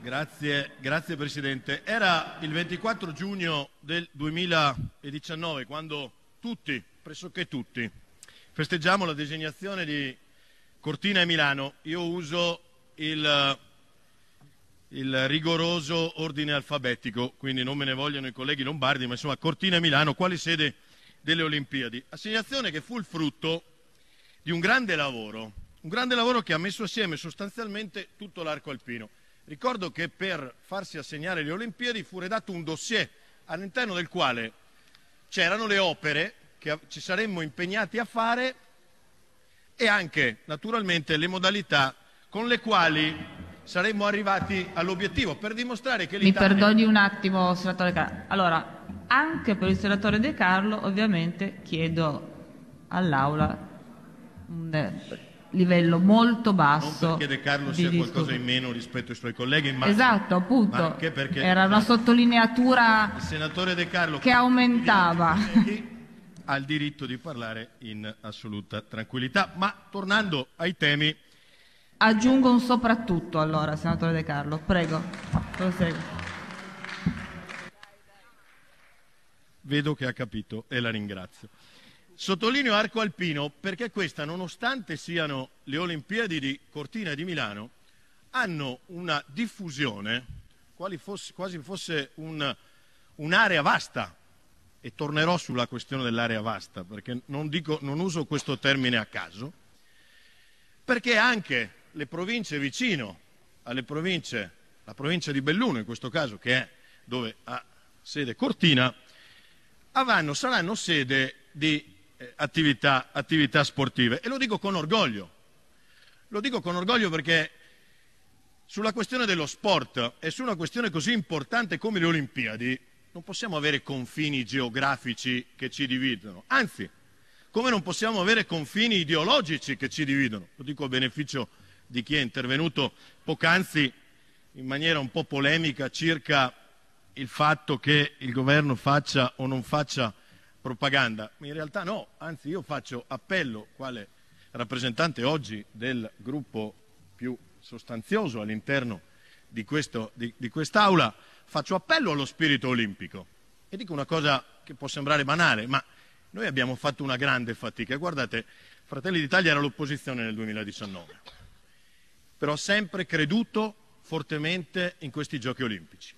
Grazie, grazie, Presidente. Era il 24 giugno del 2019 quando tutti, pressoché tutti, festeggiamo la designazione di Cortina e Milano. Io uso il, il rigoroso ordine alfabetico, quindi non me ne vogliono i colleghi lombardi, ma insomma Cortina e Milano, quale sede delle Olimpiadi. Assegnazione che fu il frutto di un grande lavoro un grande lavoro che ha messo assieme sostanzialmente tutto l'arco alpino. Ricordo che per farsi assegnare le Olimpiadi fu redatto un dossier all'interno del quale c'erano le opere che ci saremmo impegnati a fare e anche naturalmente le modalità con le quali saremmo arrivati all'obiettivo per dimostrare che l'Italia... Mi perdoni un attimo, senatore Carlo. Allora, anche per il senatore De Carlo ovviamente chiedo all'Aula livello molto basso. Non perché De Carlo sia discutere. qualcosa in meno rispetto ai suoi colleghi, ma, esatto, appunto. Ma anche perché era una sottolineatura il senatore De Carlo che aumentava. Ha il diritto di parlare in assoluta tranquillità. Ma tornando ai temi. Aggiungo un soprattutto allora, senatore De Carlo, prego. Prosegue. Vedo che ha capito e la ringrazio. Sottolineo arco alpino perché questa, nonostante siano le Olimpiadi di Cortina e di Milano, hanno una diffusione fosse, quasi fosse un, un'area vasta. E tornerò sulla questione dell'area vasta perché non, dico, non uso questo termine a caso. Perché anche le province vicino alle province, la provincia di Belluno in questo caso, che è dove ha sede Cortina, avranno, saranno sede di eh, attività, attività sportive. E lo dico con orgoglio, lo dico con orgoglio perché sulla questione dello sport e su una questione così importante come le Olimpiadi non possiamo avere confini geografici che ci dividono, anzi, come non possiamo avere confini ideologici che ci dividono. Lo dico a beneficio di chi è intervenuto poc'anzi in maniera un po' polemica circa il fatto che il governo faccia o non faccia propaganda. In realtà no, anzi io faccio appello, quale rappresentante oggi del gruppo più sostanzioso all'interno di, questo, di, di quest'Aula, faccio appello allo spirito olimpico. E dico una cosa che può sembrare banale, ma noi abbiamo fatto una grande fatica. Guardate, Fratelli d'Italia era l'opposizione nel 2019, però ha sempre creduto fortemente in questi giochi olimpici.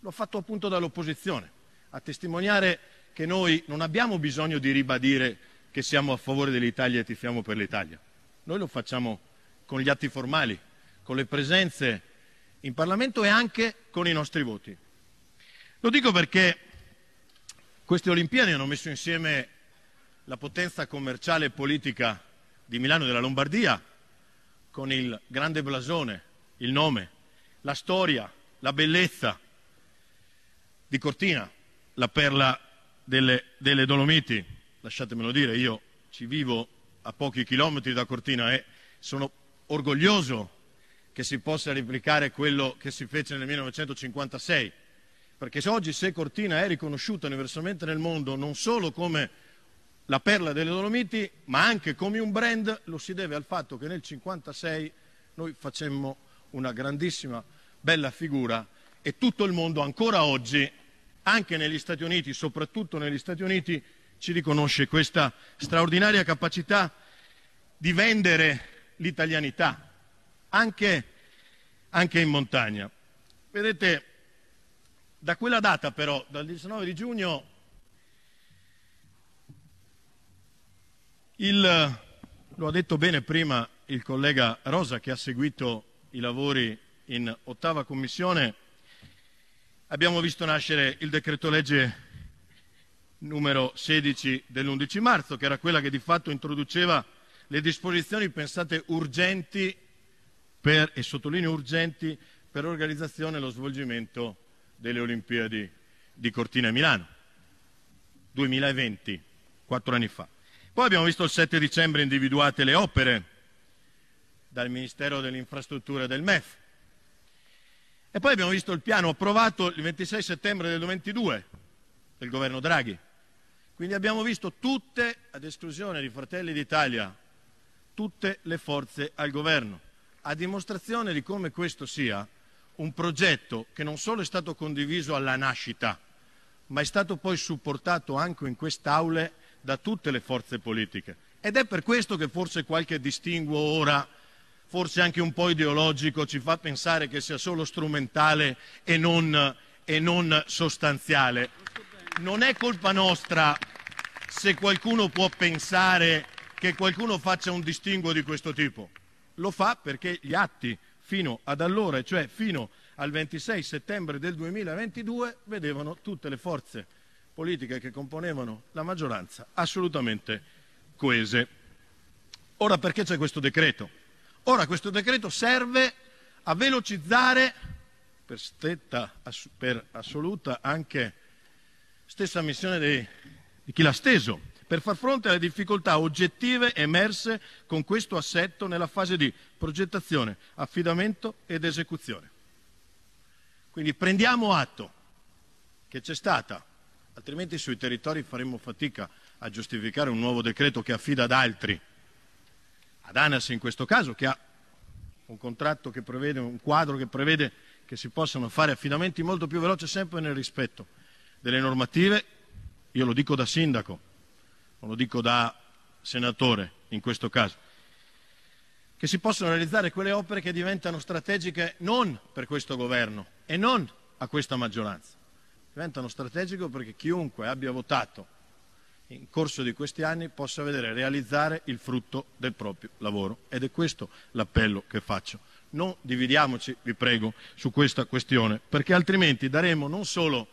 L'ho fatto appunto dall'opposizione, a testimoniare che noi non abbiamo bisogno di ribadire che siamo a favore dell'Italia e tifiamo per l'Italia. Noi lo facciamo con gli atti formali, con le presenze in Parlamento e anche con i nostri voti. Lo dico perché queste Olimpiadi hanno messo insieme la potenza commerciale e politica di Milano e della Lombardia con il grande blasone, il nome, la storia, la bellezza di Cortina, la perla delle, delle Dolomiti, lasciatemelo dire, io ci vivo a pochi chilometri da Cortina e sono orgoglioso che si possa replicare quello che si fece nel 1956, perché oggi se Cortina è riconosciuta universalmente nel mondo non solo come la perla delle Dolomiti, ma anche come un brand, lo si deve al fatto che nel 1956 noi facemmo una grandissima, bella figura e tutto il mondo ancora oggi anche negli Stati Uniti, soprattutto negli Stati Uniti, ci riconosce questa straordinaria capacità di vendere l'italianità, anche, anche in montagna. Vedete, da quella data però, dal 19 di giugno, il, lo ha detto bene prima il collega Rosa che ha seguito i lavori in ottava commissione, Abbiamo visto nascere il decreto legge numero 16 dell'11 marzo, che era quella che di fatto introduceva le disposizioni, pensate, urgenti per, e sottolineo urgenti, per l'organizzazione e lo svolgimento delle Olimpiadi di Cortina e Milano. 2020, quattro anni fa. Poi abbiamo visto il 7 dicembre individuate le opere dal Ministero delle Infrastrutture e del MEF e poi abbiamo visto il piano approvato il 26 settembre del 2022 del governo Draghi. Quindi abbiamo visto tutte, ad esclusione di Fratelli d'Italia, tutte le forze al governo, a dimostrazione di come questo sia un progetto che non solo è stato condiviso alla nascita, ma è stato poi supportato anche in quest'Aule da tutte le forze politiche. Ed è per questo che forse qualche distinguo ora forse anche un po' ideologico, ci fa pensare che sia solo strumentale e non, e non sostanziale. Non è colpa nostra se qualcuno può pensare che qualcuno faccia un distinguo di questo tipo. Lo fa perché gli atti fino ad allora, cioè fino al 26 settembre del 2022, vedevano tutte le forze politiche che componevano la maggioranza assolutamente coese. Ora perché c'è questo decreto? Ora questo decreto serve a velocizzare per, stetta, per assoluta anche stessa missione dei, di chi l'ha steso, per far fronte alle difficoltà oggettive emerse con questo assetto nella fase di progettazione, affidamento ed esecuzione. Quindi prendiamo atto che c'è stata, altrimenti sui territori faremmo fatica a giustificare un nuovo decreto che affida ad altri ad ANAS in questo caso, che ha un contratto che prevede, un quadro che prevede che si possano fare affidamenti molto più veloci sempre nel rispetto delle normative, io lo dico da sindaco, non lo dico da senatore in questo caso, che si possano realizzare quelle opere che diventano strategiche non per questo governo e non a questa maggioranza, diventano strategiche perché chiunque abbia votato in corso di questi anni possa vedere realizzare il frutto del proprio lavoro. Ed è questo l'appello che faccio. Non dividiamoci, vi prego, su questa questione, perché altrimenti daremo non solo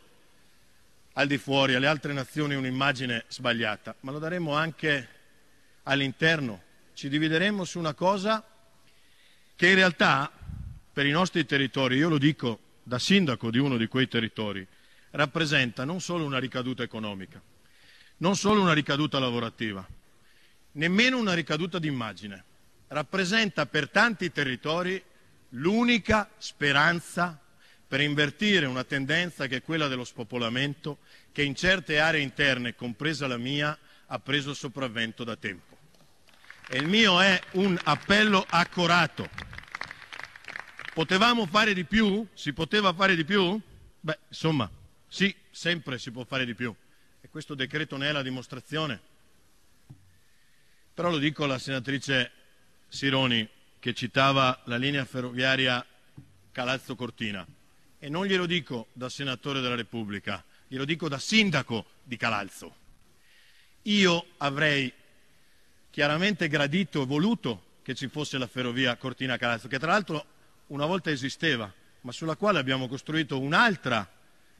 al di fuori, alle altre nazioni, un'immagine sbagliata, ma lo daremo anche all'interno. Ci divideremo su una cosa che in realtà per i nostri territori, io lo dico da sindaco di uno di quei territori, rappresenta non solo una ricaduta economica, non solo una ricaduta lavorativa, nemmeno una ricaduta d'immagine. Rappresenta per tanti territori l'unica speranza per invertire una tendenza che è quella dello spopolamento che in certe aree interne, compresa la mia, ha preso sopravvento da tempo. E il mio è un appello accorato. Potevamo fare di più? Si poteva fare di più? Beh, insomma, sì, sempre si può fare di più. Questo decreto ne è la dimostrazione. Però lo dico alla senatrice Sironi che citava la linea ferroviaria Calazzo-Cortina e non glielo dico da senatore della Repubblica, glielo dico da sindaco di Calazzo. Io avrei chiaramente gradito e voluto che ci fosse la ferrovia Cortina-Calazzo, che tra l'altro una volta esisteva, ma sulla quale abbiamo costruito un'altra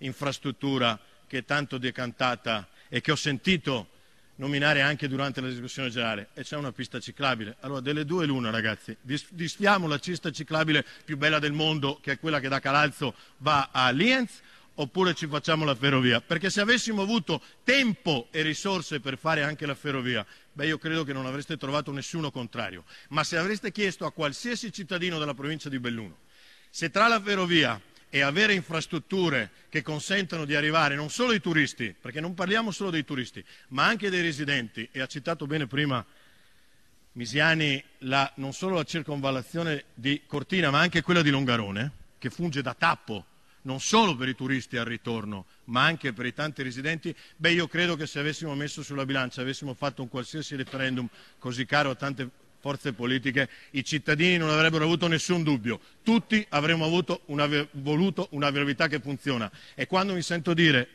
infrastruttura che è tanto decantata e che ho sentito nominare anche durante la discussione generale e c'è una pista ciclabile. Allora, delle due l'una, ragazzi. Disfiamo la pista ciclabile più bella del mondo, che è quella che da Calalzo va a Lienz, oppure ci facciamo la ferrovia. Perché se avessimo avuto tempo e risorse per fare anche la ferrovia, beh, io credo che non avreste trovato nessuno contrario. Ma se avreste chiesto a qualsiasi cittadino della provincia di Belluno, se tra la ferrovia e avere infrastrutture che consentano di arrivare non solo ai turisti, perché non parliamo solo dei turisti, ma anche dei residenti, e ha citato bene prima Misiani la, non solo la circonvallazione di Cortina, ma anche quella di Longarone, che funge da tappo non solo per i turisti al ritorno, ma anche per i tanti residenti, beh io credo che se avessimo messo sulla bilancia, avessimo fatto un qualsiasi referendum così caro a tante forze politiche, i cittadini non avrebbero avuto nessun dubbio. Tutti avremmo una, voluto una verità che funziona. E quando mi sento dire,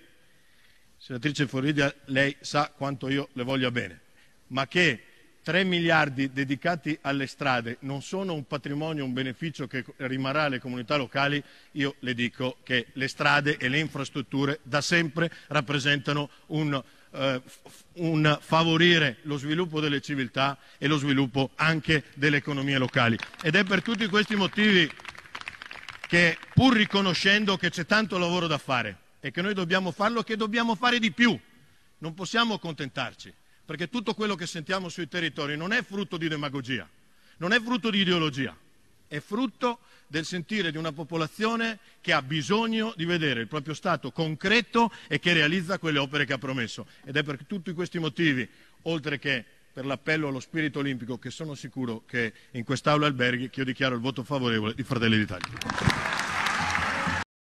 senatrice Forridia, lei sa quanto io le voglia bene, ma che 3 miliardi dedicati alle strade non sono un patrimonio, un beneficio che rimarrà alle comunità locali, io le dico che le strade e le infrastrutture da sempre rappresentano un eh, un favorire lo sviluppo delle civiltà e lo sviluppo anche delle economie locali. Ed è per tutti questi motivi che, pur riconoscendo che c'è tanto lavoro da fare e che noi dobbiamo farlo e che dobbiamo fare di più, non possiamo accontentarci, perché tutto quello che sentiamo sui territori non è frutto di demagogia, non è frutto di ideologia, è frutto del sentire di una popolazione che ha bisogno di vedere il proprio Stato concreto e che realizza quelle opere che ha promesso. Ed è per tutti questi motivi, oltre che per l'appello allo spirito olimpico, che sono sicuro che in quest'Aula alberghi, che io dichiaro il voto favorevole di Fratelli d'Italia.